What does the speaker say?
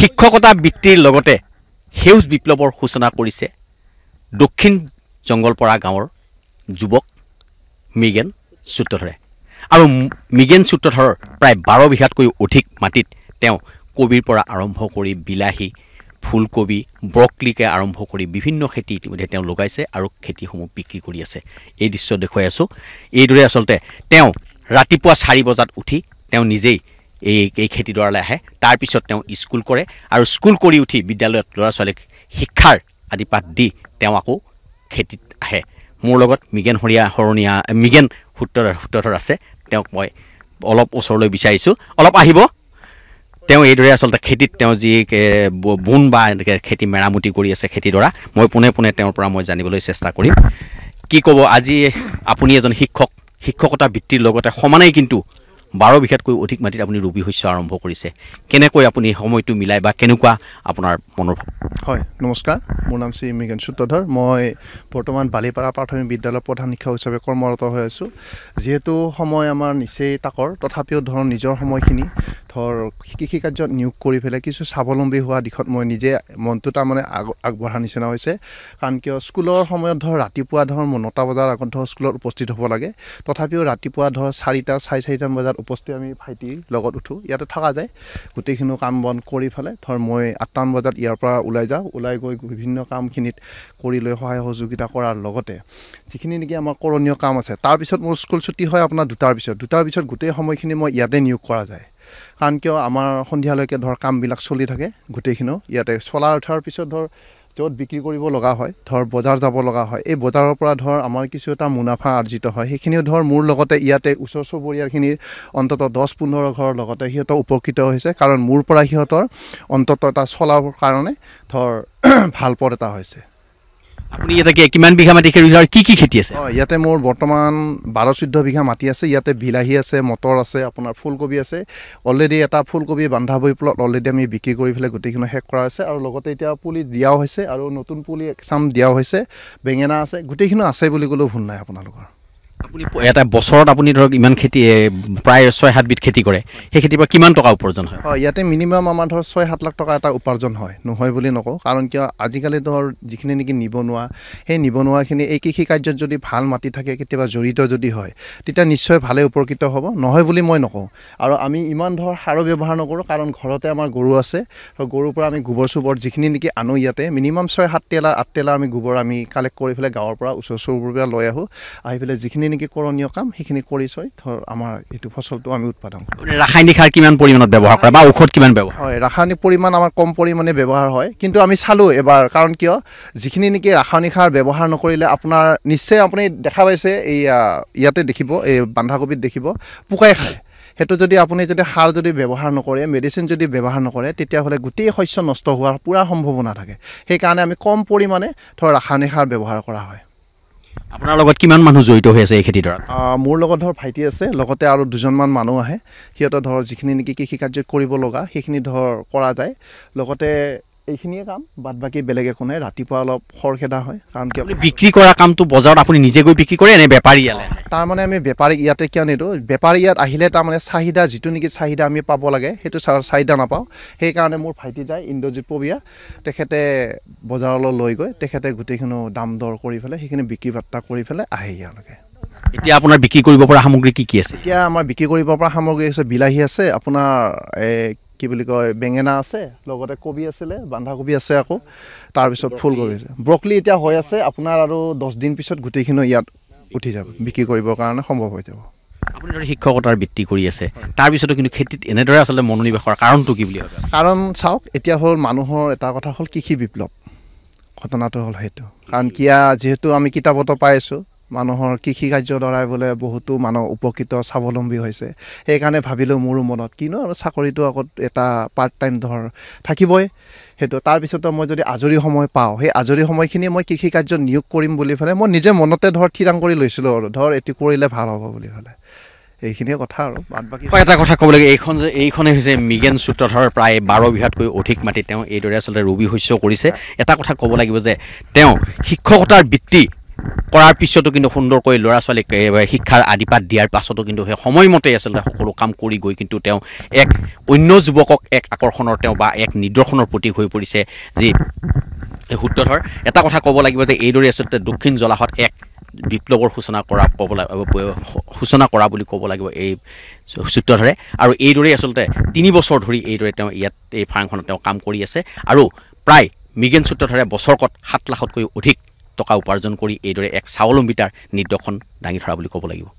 শিক্ষকতা বৃত্তিৰ লগতে সেউজ বিপ্লৱৰ সূচনা কৰিছে দক্ষিণ জংগলপৰা গাঁৱৰ যুৱক মিগেন সূত্ৰধৰে আৰু মিগেন সূত্ৰধৰৰ প্ৰায় বাৰ বিঘাতকৈও অধিক মাটিত তেওঁ কবিৰ পৰা আৰম্ভ কৰি বিলাহী ফুলকবি ব্ৰকলিকে আৰম্ভ কৰি বিভিন্ন খেতি ইতিমধ্যে তেওঁ লগাইছে আৰু খেতিসমূহ বিক্ৰী কৰি আছে এই দৃশ্য দেখুৱাই আছোঁ এইদৰে আচলতে তেওঁ ৰাতিপুৱা চাৰি বজাত উঠি তেওঁ নিজেই এই এই খেতিডৰালৈ আহে তাৰপিছত তেওঁ স্কুল কৰে আৰু স্কুল কৰি উঠি বিদ্যালয়ত ল'ৰা ছোৱালীক শিক্ষাৰ আদি পাঠ দি তেওঁ আকৌ খেতিত আহে মোৰ লগত মিগেন শৰীয়া শৰণীয়া মিগেন সূত্ৰধৰ সূত্ৰধৰ আছে তেওঁক মই অলপ ওচৰলৈ বিচাৰিছোঁ অলপ আহিব তেওঁ এইদৰে আচলতে খেতিত তেওঁ যি বোন বা এনেকৈ খেতি মেৰামতি কৰি আছে খেতিডৰা মই পোনে পোনে তেওঁৰ পৰা মই জানিবলৈ চেষ্টা কৰিম কি ক'ব আজি আপুনি এজন শিক্ষক শিক্ষকতা বৃত্তিৰ লগতে সমানেই কিন্তু বাৰ বিঘাতকৈ অধিক মাটিত আপুনি ৰবি শস্য আৰম্ভ কৰিছে কেনেকৈ আপুনি সময়টো মিলাই বা কেনেকুৱা আপোনাৰ মনোভাৱ হয় নমস্কাৰ মোৰ নাম শ্ৰী মিগেন সূত্ৰধৰ মই বৰ্তমান বালিপাৰা প্ৰাথমিক বিদ্যালয়ৰ প্ৰধান শিক্ষক হিচাপে কৰ্মৰত হৈ আছোঁ যিহেতু সময় আমাৰ নিচেই তাকৰ তথাপিও ধৰক নিজৰ সময়খিনি ধৰ কৃষি কাৰ্যত নিয়োগ কৰি পেলাই কিছু স্বাৱলম্বী হোৱা দিশত মই নিজে মনটো তাৰমানে আগ আগবঢ়াৰ নিচিনা হৈছে কাৰণ কিয় স্কুলৰ সময়ত ধৰ ৰাতিপুৱা ধৰ নটা বজাৰ আগত ধৰ স্কুলত উপস্থিত হ'ব লাগে তথাপিও ৰাতিপুৱা ধৰ চাৰিটা চাৰে চাৰিটামান বজাত উপস্থিত আমি ভাইটিৰ লগত উঠোঁ ইয়াতে থকা যায় গোটেইখিনি কাম বন কৰি পেলাই ধৰ মই আঠটামান বজাত ইয়াৰ পৰা ওলাই যাওঁ ওলাই গৈ বিভিন্ন কামখিনিত কৰি লৈ সহায় সহযোগিতা কৰাৰ লগতে যিখিনি নেকি আমাৰ কৰণীয় কাম আছে তাৰপিছত মোৰ স্কুল ছুটি হয় আপোনাৰ দুটাৰ পিছত দুটাৰ পিছত গোটেই সময়খিনি মই ইয়াতে নিয়োগ কৰা যায় কাৰণ কিয় আমাৰ সন্ধিয়ালৈকে ধৰ কামবিলাক চলি থাকে গোটেইখিনিও ইয়াতে চলাই উঠাৰ পিছত ধৰ য'ত বিক্ৰী কৰিব লগা হয় ধৰ বজাৰ যাব লগা হয় এই বজাৰৰ পৰা ধৰ আমাৰ কিছু এটা মুনাফা আৰ্জিত হয় সেইখিনিও ধৰ মোৰ লগতে ইয়াতে ওচৰ চুবুৰীয়াৰখিনিৰ অন্ততঃ দহ পোন্ধৰ ঘৰৰ লগতে সিহঁতৰ উপকৃত হৈছে কাৰণ মোৰ পৰা সিহঁতৰ অন্ততঃ এটা চলাবৰ কাৰণে ধৰ ভাল পথ এটা হৈছে আপুনি ইয়াতে কিমান বিঘা মাটি খেতি আৰু কি কি খেতি আছে অঁ ইয়াতে মোৰ বৰ্তমান বাৰ চৈধ্য বিঘা মাটি আছে ইয়াতে বিলাহী আছে মটৰ আছে আপোনাৰ ফুলকবি আছে অলৰেডি এটা ফুলকবি বান্ধা বৈ পেলাই অলৰেডি আমি বিক্ৰী কৰি পেলাই গোটেইখিনি শেষ কৰা হৈছে আৰু লগতে এতিয়া পুলি দিয়াও হৈছে আৰু নতুন পুলি চাম দিয়াও হৈছে বেঙেনা আছে গোটেইখিনি আছে বুলি ক'লেও ভুল নাই আপোনালোকৰ আপুনি এটা বছৰত আপুনি ধৰক ইমান খেতি প্ৰায় ছয় সাতবিধ খেতি কৰে সেই খেতিৰ পৰা কিমান টকা উপাৰ্জন হয় হয় ইয়াতে মিনিমাম আমাৰ ধৰক ছয় সাত লাখ টকা এটা উপাৰ্জন হয় নহয় বুলি নকওঁ কাৰণ কিয় আজিকালি ধৰ যিখিনি নেকি নিবনুৱা সেই নিবনুৱাখিনি এই কৃষি কাৰ্যত যদি ভাল মাটি থাকে কেতিয়াবা জড়িত যদি হয় তেতিয়া নিশ্চয় ভালেই উপকৃত হ'ব নহয় বুলি মই নকওঁ আৰু আমি ইমান ধৰ সাৰো ব্যৱহাৰ নকৰোঁ কাৰণ ঘৰতে আমাৰ গৰু আছে গৰুৰ পৰা আমি গোবৰ চোবৰ যিখিনি নেকি আনো ইয়াতে মিনিমাম ছয় সাত টেলাৰ আঠ টেলাৰ আমি গোবৰ আমি কালেক্ট কৰি পেলাই গাঁৱৰ পৰা ওচৰ চুবুৰীয়া লৈ আহোঁ আহি পেলাই যিখিনি নেকি কৰণীয় কাম সেইখিনি কৰি কৰিছই ধৰ আমাৰ এইটো ফচলটো আমি উৎপাদন কৰোঁ ৰাসায়নিক সাৰ কিমান পৰিমাণত ব্যৱহাৰ কৰে বা ঔষধ কিমান ব্যৱহাৰ হয় ৰাসায়নিক পৰিমাণ আমাৰ কম পৰিমাণে ব্যৱহাৰ হয় কিন্তু আমি চালোঁ এবাৰ কাৰণ কিয় যিখিনি নেকি ৰাসায়নিক সাৰ ব্যৱহাৰ নকৰিলে আপোনাৰ নিশ্চয় আপুনি দেখা পাইছে এই ইয়াতে দেখিব এই বান্ধাকবিত দেখিব পোকাই খায় সেইটো যদি আপুনি যদি সাৰ যদি ব্যৱহাৰ নকৰে মেডিচিন যদি ব্যৱহাৰ নকৰে তেতিয়াহ'লে গোটেই শস্য নষ্ট হোৱাৰ পূৰা সম্ভাৱনা থাকে সেইকাৰণে আমি কম পৰিমাণে ধৰ ৰাসায়নিক সাৰ ব্যৱহাৰ কৰা হয় আপোনাৰ লগত কিমান মানুহ জড়িত হৈ আছে এই খেতিডৰাত মোৰ লগত ধৰ ভাইটি আছে লগতে আৰু দুজনমান মানুহ আহে সিহঁতৰ ধৰ যিখিনি নেকি কৃষিকাৰ্য কৰিব লগা সেইখিনি ধৰ কৰা যায় লগতে এইখিনিয়ে কাম বাদ বাকী বেলেগ একো নাই ৰাতিপুৱা অলপ খৰখেদা হয় কাৰণ কিয় বিক্ৰী কৰা কামটো বজাৰত আপুনি নিজে গৈ বিক্ৰী কৰে নে বেপাৰী ইয়ালে তাৰমানে আমি বেপাৰী ইয়াতে কিয় নিদিওঁ বেপাৰী ইয়াত আহিলে তাৰমানে চাহিদা যিটো নেকি চাহিদা আমি পাব লাগে সেইটো চাহিদা নাপাওঁ সেইকাৰণে মোৰ ভাইটি যায় ইন্দ্ৰজিৎ পবিয়া তেখেতে বজাৰলৈ লৈ গৈ তেখেতে গোটেইখিনি দাম দৰ কৰি পেলাই সেইখিনি বিক্ৰী বাৰ্তা কৰি পেলাই আহে ইয়ালৈকে এতিয়া আপোনাৰ বিক্ৰী কৰিব পৰা সামগ্ৰী কি কি আছে এতিয়া আমাৰ বিক্ৰী কৰিব পৰা সামগ্ৰী আছে বিলাহী আছে আপোনাৰ কি বুলি কয় বেঙেনা আছে লগতে কবি আছিলে বান্ধাকবি আছে আকৌ তাৰপিছত ফুলকবি আছে ব্ৰকলি এতিয়া হৈ আছে আপোনাৰ আৰু দহ দিন পিছত গোটেইখিনিও ইয়াত উঠি যাব বিক্ৰী কৰিবৰ কাৰণে সম্ভৱ হৈ যাব আপুনি যদি শিক্ষকতাৰ বৃত্তি কৰি আছে তাৰপিছতো কিন্তু খেতিত এনেদৰে আচলতে মনোনিৱেশৰ কাৰণটো কি বুলি কাৰণ চাওক এতিয়া হ'ল মানুহৰ এটা কথা হ'ল কৃষি বিপ্লৱ ঘটনাটো হ'ল সেইটো কাৰণ কিয়া যিহেতু আমি কিতাপতো পাই আছোঁ মানুহৰ কৃষি কাৰ্যৰ দ্বাৰাই বোলে বহুতো মানুহ উপকৃত স্বাৱলম্বী হৈছে সেইকাৰণে ভাবিলোঁ মোৰো মনত কিনো আৰু চাকৰিটো আকৌ এটা পাৰ্ট টাইম ধৰ থাকিবই সেইটো তাৰপিছতো মই যদি আজৰি সময় পাওঁ সেই আজৰি সময়খিনি মই কৃষি কাৰ্য নিয়োগ কৰিম বুলি পেলাই মই নিজে মনতে ধৰ থিৰাং কৰি লৈছিলোঁ আৰু ধৰ এইটো কৰিলে ভাল হ'ব বুলি পেলাই এইখিনিয়ে কথা আৰু বাদ বাকী এটা কথা ক'ব লাগে এইখন যে এইখনেই হৈছে মিগেন সূত্ৰধৰ প্ৰায় বাৰ বিঘাতকৈ অধিক মাটি তেওঁ এইদৰে আচলতে ৰবি শস্য কৰিছে এটা কথা ক'ব লাগিব যে তেওঁ শিক্ষকতাৰ বৃত্তি কৰাৰ পিছতো কিন্তু সুন্দৰকৈ ল'ৰা ছোৱালীক শিক্ষাৰ আদিপাত দিয়াৰ পাছতো কিন্তু সেই সময়মতে আচলতে সকলো কাম কৰি গৈ কিন্তু তেওঁ এক অন্য যুৱকক এক আকৰ্ষণৰ তেওঁ বা এক নিদৰ্শনৰ প্ৰতীক হৈ পৰিছে যি সূত্ৰধৰ এটা কথা ক'ব লাগিব যে এইদৰে আচলতে দক্ষিণ জলাহত এক বিপ্লৱৰ সূচনা কৰা ক'ব লাগিব সূচনা কৰা বুলি ক'ব লাগিব এই সূত্ৰধৰে আৰু এইদৰেই আচলতে তিনি বছৰ ধৰি এইদৰে তেওঁ ইয়াত এই ফাৰ্মখনত তেওঁ কাম কৰি আছে আৰু প্ৰায় মিগেন সূত্ৰধাৰে বছৰকত সাত লাখতকৈও অধিক টকা উপাৰ্জন কৰি এইদৰে এক স্বাৱলম্বিতাৰ নিদৰ্শন দাঙি ধৰা বুলি ক'ব লাগিব